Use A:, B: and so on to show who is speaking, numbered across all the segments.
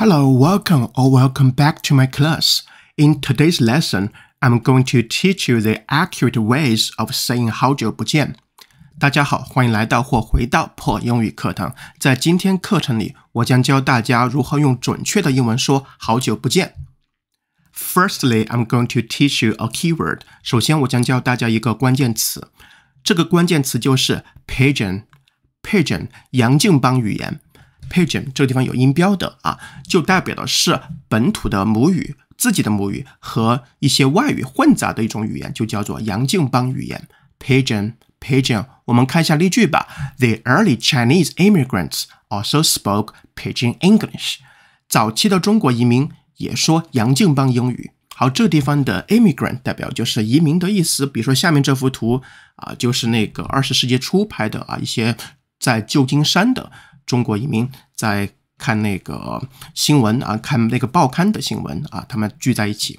A: Hello, welcome or welcome back to my class. In today's lesson, I'm going to teach you the accurate ways of saying 好久不见。大家好，欢迎来到或回到破英语课堂。在今天课程里，我将教大家如何用准确的英文说好久不见。Firstly, I'm going to teach you a keyword. 首先，我将教大家一个关键词，这个关键词就是 pigeon。pigeon，洋泾浜语言。Pigeon 这个地方有音标的啊，就代表的是本土的母语、自己的母语和一些外语混杂的一种语言，就叫做杨靖浜语言。Pigeon，Pigeon，我们看一下例句吧。The early Chinese immigrants also spoke Pigeon English。早期的中国移民也说杨靖浜英语。好，这个地方的 immigrant 代表就是移民的意思。比如说下面这幅图啊，就是那个二十世纪初拍的啊，一些在旧金山的。中国移民在看那个新闻啊，看那个报刊的新闻啊，他们聚在一起，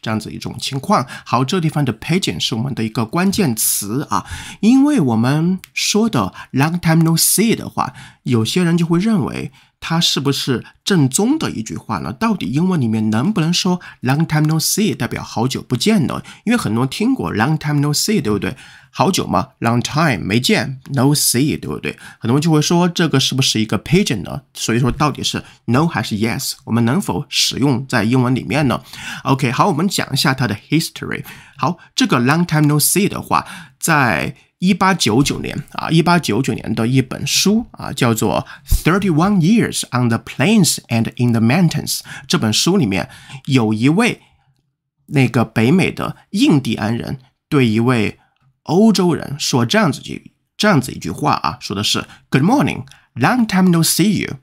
A: 这样子一种情况。好，这地方的 p a g i o n 是我们的一个关键词啊，因为我们说的 long time no see 的话，有些人就会认为。它是不是正宗的一句话呢？到底英文里面能不能说 long time no see 代表好久不见呢？因为很多人听过 long time no see，对不对？好久吗 long time 没见，no see，对不对？很多人就会说这个是不是一个 p i g i n 呢？所以说到底是 no 还是 yes？我们能否使用在英文里面呢？OK，好，我们讲一下它的 history。好，这个 long time no see 的话，在一八九九年啊，一八九九年的一本书啊，叫做《Thirty One Years on the Plains and in the Mountains》这本书里面，有一位那个北美的印第安人对一位欧洲人说这样子句，这样子一句话啊，说的是 “Good morning, long time no see you。”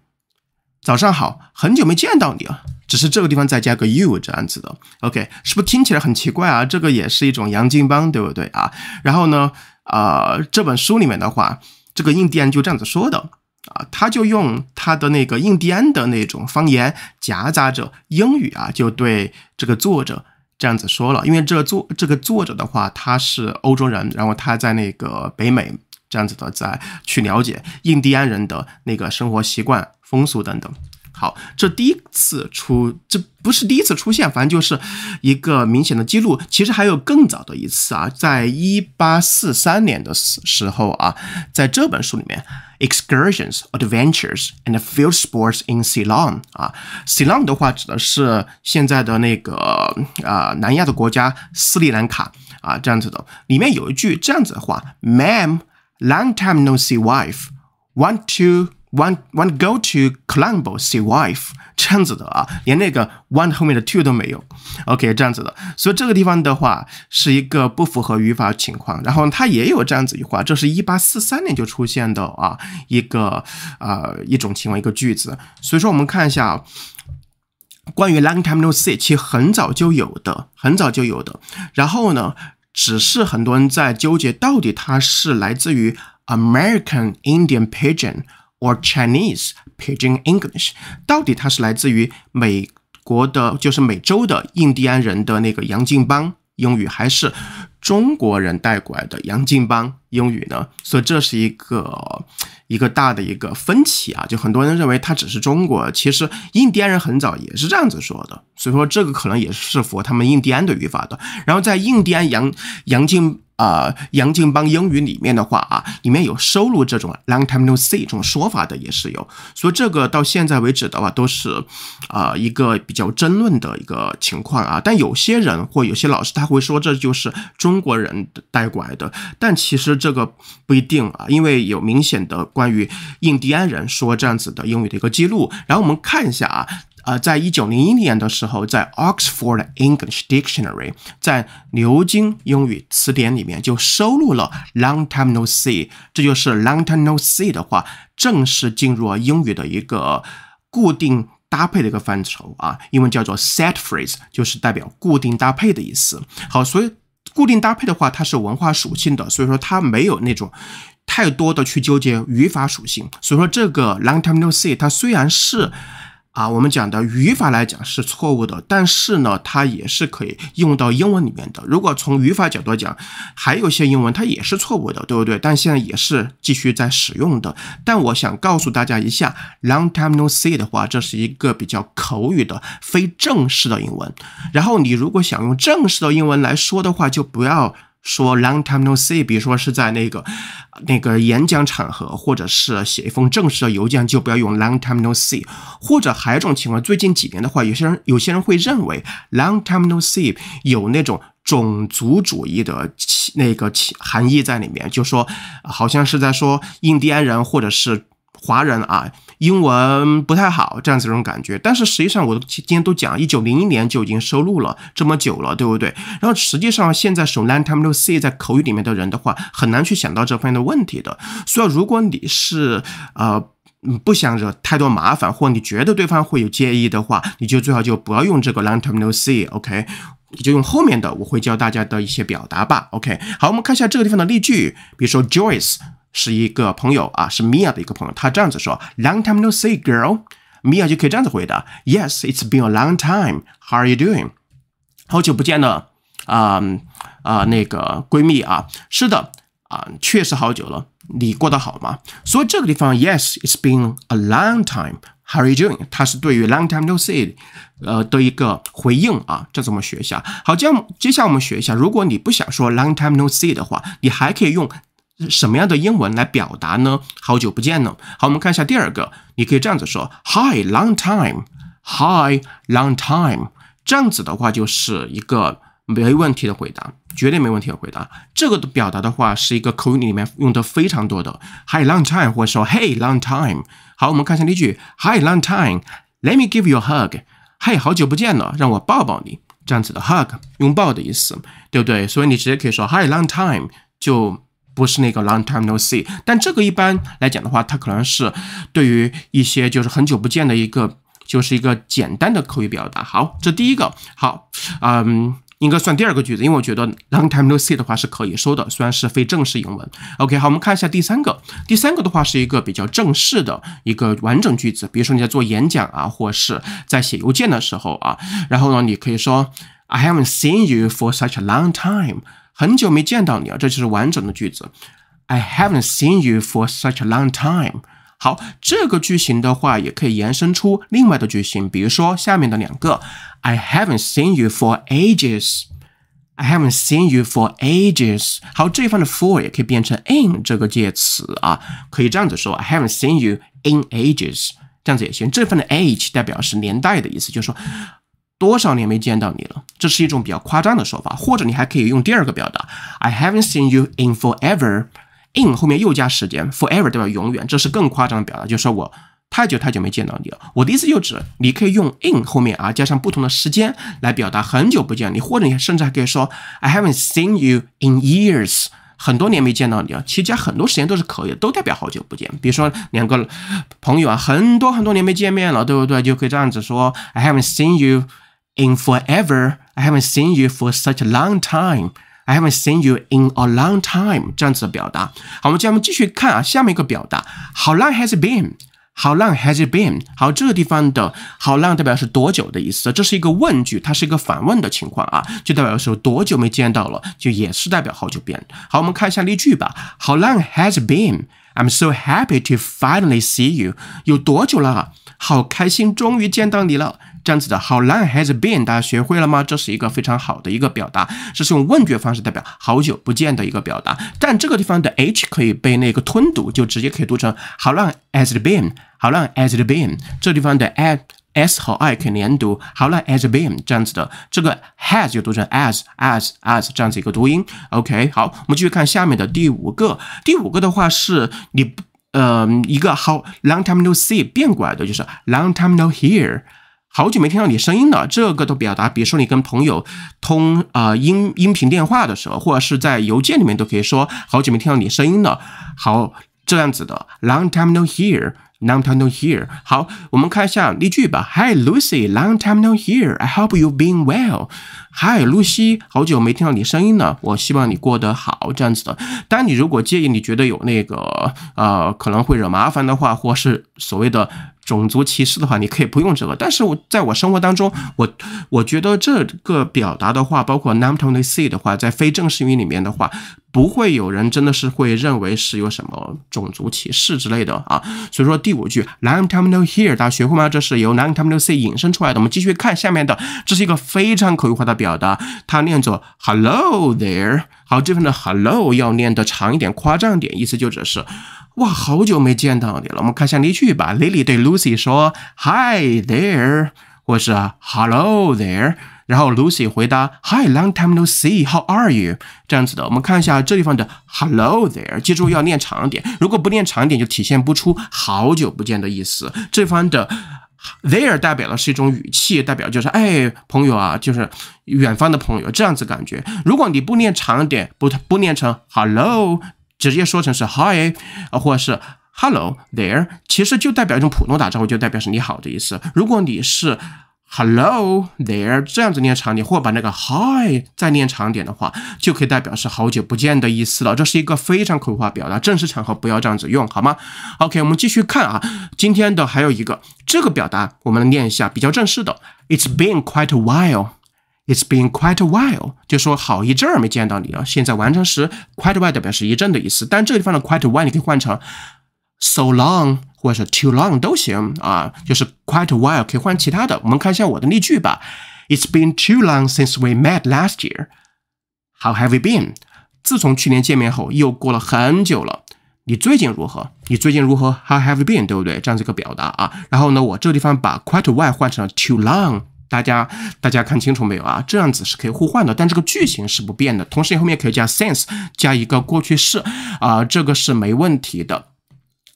A: 早上好，很久没见到你了。只是这个地方再加个 “you” 这样子的，OK？是不是听起来很奇怪啊？这个也是一种洋泾浜，对不对啊？然后呢？啊，这本书里面的话，这个印第安就这样子说的啊，他就用他的那个印第安的那种方言，夹杂着英语啊，就对这个作者这样子说了。因为这作这个作者的话，他是欧洲人，然后他在那个北美这样子的，在去了解印第安人的那个生活习惯、风俗等等。好，这第一次出，这不是第一次出现，反正就是一个明显的记录。其实还有更早的一次啊，在一八四三年的时时候啊，在这本书里面，《Excursions, Adventures, and Field Sports in Ceylon》啊，Ceylon 的话指的是现在的那个啊南亚的国家斯里兰卡啊这样子的。里面有一句这样子的话：“Ma'am, long time no see, wife, want to。” One o n e go to c o l i m b o see wife 这样子的啊，连那个 one 后面的 two 都没有。OK，这样子的，所以这个地方的话是一个不符合语法情况。然后它也有这样子一句话，这是一八四三年就出现的啊，一个呃一种情况一个句子。所以说我们看一下关于 long time no see，其实很早就有的，很早就有的。然后呢，只是很多人在纠结到底它是来自于 American Indian pigeon。or Chinese p i e g i n English，到底它是来自于美国的，就是美洲的印第安人的那个杨靖浜英语，还是中国人带过来的杨靖浜英语呢？所以这是一个一个大的一个分歧啊！就很多人认为它只是中国，其实印第安人很早也是这样子说的，所以说这个可能也是符合他们印第安的语法的。然后在印第安杨杨靖。啊，杨敬邦英语里面的话啊，里面有收录这种 long time no see 这种说法的也是有，所以这个到现在为止的话都是，啊，一个比较争论的一个情况啊。但有些人或有些老师他会说这就是中国人带过来的，但其实这个不一定啊，因为有明显的关于印第安人说这样子的英语的一个记录。然后我们看一下啊。呃，在一九零一年的时候，在 Oxford English Dictionary 在牛津英语词典里面就收录了 Long time no see。这就是 Long time no see 的话，正式进入英语的一个固定搭配的一个范畴啊，因为叫做 set phrase，就是代表固定搭配的意思。好，所以固定搭配的话，它是文化属性的，所以说它没有那种太多的去纠结语法属性。所以说这个 Long time no see 它虽然是啊，我们讲的语法来讲是错误的，但是呢，它也是可以用到英文里面的。如果从语法角度讲，还有些英文它也是错误的，对不对？但现在也是继续在使用的。但我想告诉大家一下，long time no see 的话，这是一个比较口语的、非正式的英文。然后你如果想用正式的英文来说的话，就不要。说 long time no see，比如说是在那个那个演讲场合，或者是写一封正式的邮件，就不要用 long time no see。或者还有一种情况，最近几年的话，有些人有些人会认为 long time no see 有那种种族主义的那个含义在里面，就说好像是在说印第安人或者是。华人啊，英文不太好，这样子这种感觉。但是实际上，我今今天都讲，一九零一年就已经收录了这么久了，对不对？然后实际上，现在用 long time no see 在口语里面的人的话，很难去想到这方面的问题的。所以如果你是呃不想惹太多麻烦，或你觉得对方会有介意的话，你就最好就不要用这个 long time no see，OK？你就用后面的，我会教大家的一些表达吧，OK？好，我们看一下这个地方的例句，比如说 Joyce。是一个朋友啊，是米娅的一个朋友，她这样子说：“Long time no see, girl。”米娅就可以这样子回答：“Yes, it's been a long time. How are you doing？” 好久不见了啊啊，那个闺蜜啊，是的啊，确实好久了，你过得好吗？所以这个地方 “Yes, it's been a long time. How are you doing？” 它是对于 “Long time no see” 呃的一个回应啊，这怎么学一下。好，接接下来我们学一下，如果你不想说 “Long time no see” 的话，你还可以用。什么样的英文来表达呢？好久不见了。好，我们看一下第二个，你可以这样子说：Hi long time，Hi long time。这样子的话就是一个没问题的回答，绝对没问题的回答。这个的表达的话是一个口语里面用的非常多的：Hi long time，或者说 Hey long time。好，我们看一下例句：Hi long time，Let me give you a hug。Hey，好久不见了，让我抱抱你。这样子的 hug，拥抱的意思，对不对？所以你直接可以说：Hi long time，就。不是那个 long time no see，但这个一般来讲的话，它可能是对于一些就是很久不见的一个，就是一个简单的口语表达。好，这第一个好，嗯，应该算第二个句子，因为我觉得 long time no see 的话是可以收的，虽然是非正式英文。OK，好，我们看一下第三个，第三个的话是一个比较正式的一个完整句子，比如说你在做演讲啊，或是在写邮件的时候啊，然后呢，你可以说 I haven't seen you for such a long time。很久没见到你了，这就是完整的句子。I haven't seen you for such a long time。好，这个句型的话，也可以延伸出另外的句型，比如说下面的两个：I haven't seen you for ages。I haven't seen you for ages。好，这方的 for 也可以变成 in 这个介词啊，可以这样子说：I haven't seen you in ages。这样子也行。这方的 age 代表是年代的意思，就是说。多少年没见到你了？这是一种比较夸张的说法，或者你还可以用第二个表达：I haven't seen you in forever。in 后面又加时间，forever 代表永远，这是更夸张的表达，就是说我太久太久没见到你了。我的意思就指你可以用 in 后面啊加上不同的时间来表达很久不见你，或者你甚至还可以说 I haven't seen you in years，很多年没见到你了。其实加很多时间都是可以的，都代表好久不见。比如说两个朋友啊，很多很多年没见面了，对不对？就可以这样子说 I haven't seen you。in forever. I haven't seen you for such a long time. I haven't seen you in a long time，这样子的表达。好，我们下面继续看啊，下面一个表达，How long has it been? How long has it been？好，这个地方的 how long 代表是多久的意思，这是一个问句，它是一个反问的情况啊，就代表说多久没见到了，就也是代表好久变。好，我们看一下例句吧。How long has it been? I'm so happy to finally see you。有多久了？好开心，终于见到你了。这样子的，How long has it been？大家学会了吗？这是一个非常好的一个表达，这是用问句方式代表好久不见的一个表达。但这个地方的 h 可以被那个吞读，就直接可以读成 How long has it been？How long has it been？这地方的 a s 和 i 可以连读，How long has it been？这样子的，这个 has 就读成 as as as 这样子一个读音。OK，好，我们继续看下面的第五个。第五个的话是你，嗯，一个 How long time no see 变过来的，就是 Long time no here。好久没听到你声音了，这个的表达，比如说你跟朋友通啊音音频电话的时候，或者是在邮件里面都可以说好久没听到你声音了，好这样子的。Long time no hear，long time no hear。好，我们看一下例句吧。Hi Lucy，long time no hear。I hope you've been well。Hi Lucy，好久没听到你声音了，我希望你过得好这样子的。但你如果介意，你觉得有那个啊可能会惹麻烦的话，或是所谓的。种族歧视的话，你可以不用这个。但是我在我生活当中，我我觉得这个表达的话，包括 number twenty s e x 的话，在非正式语里面的话，不会有人真的是会认为是有什么种族歧视之类的啊。所以说第五句 number twenty o h e r 大家学会吗？这是由 number twenty s 引申出来的。我们继续看下面的，这是一个非常口语化的表达，它念作 hello there。好，这份的 hello 要念的长一点，夸张点，意思就只是。哇，好久没见到你了。我们看一下例句吧。Lily 对 Lucy 说：“Hi there，或者是 Hello there。”然后 Lucy 回答：“Hi，long time no see。How are you？” 这样子的。我们看一下这地方的 “Hello there”，记住要念长点。如果不念长点，就体现不出好久不见的意思。这方的 “there” 代表的是一种语气，代表就是哎，朋友啊，就是远方的朋友这样子感觉。如果你不念长点，不不念成 “Hello”。直接说成是 hi，啊，或者是 hello there，其实就代表一种普通打招呼，就代表是你好的意思。如果你是 hello there 这样子念长点，或把那个 hi 再念长点的话，就可以代表是好久不见的意思了。这是一个非常口语化表达，正式场合不要这样子用，好吗？OK，我们继续看啊，今天的还有一个这个表达，我们来念一下比较正式的。It's been quite a while。It's been quite a while，就说好一阵儿没见到你了。现在完成时 quite a while 表示一阵的意思，但这个地方的 quite a while 你可以换成 so long 或者是 too long 都行啊，就是 quite a while 可以换其他的。我们看一下我的例句吧。It's been too long since we met last year. How have you been? 自从去年见面后，又过了很久了。你最近如何？你最近如何？How have you been? 对不对？这样子一个表达啊。然后呢，我这个地方把 quite a while 换成了 too long。大家，大家看清楚没有啊？这样子是可以互换的，但这个句型是不变的。同时，后面可以加 since 加一个过去式啊，这个是没问题的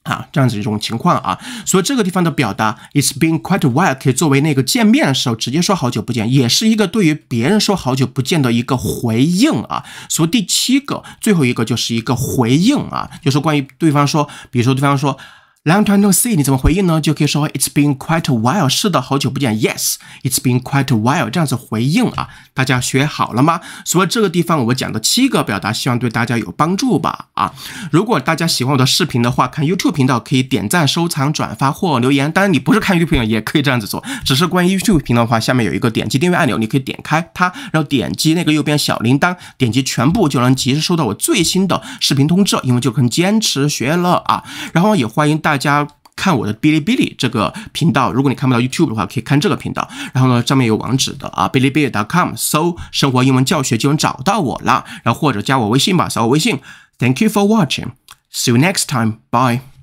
A: 啊。这样子一种情况啊，所以这个地方的表达 it's been quite while 可以作为那个见面的时候直接说好久不见，也是一个对于别人说好久不见的一个回应啊。所以第七个，最后一个就是一个回应啊，就是关于对方说，比如说对方说。l o n g t i m e n o see，你怎么回应呢？就可以说 It's been quite a while，是的，好久不见。Yes，It's been quite a while，这样子回应啊，大家学好了吗？所以这个地方我讲的七个表达，希望对大家有帮助吧。啊，如果大家喜欢我的视频的话，看 YouTube 频道可以点赞、收藏、转发或留言。当然，你不是看 YouTube 也可以这样子做，只是关于 YouTube 频道的话，下面有一个点击订阅按钮，你可以点开它，然后点击那个右边小铃铛，点击全部就能及时收到我最新的视频通知，因为就可以坚持学了啊。然后也欢迎大大家看我的哔哩哔哩这个频道，如果你看不到 YouTube 的话，可以看这个频道。然后呢，上面有网址的啊，哔哩哔哩 .com 搜生活英文教学就能找到我了。然后或者加我微信吧，扫我微信。thank you for watching。see you next time。bye。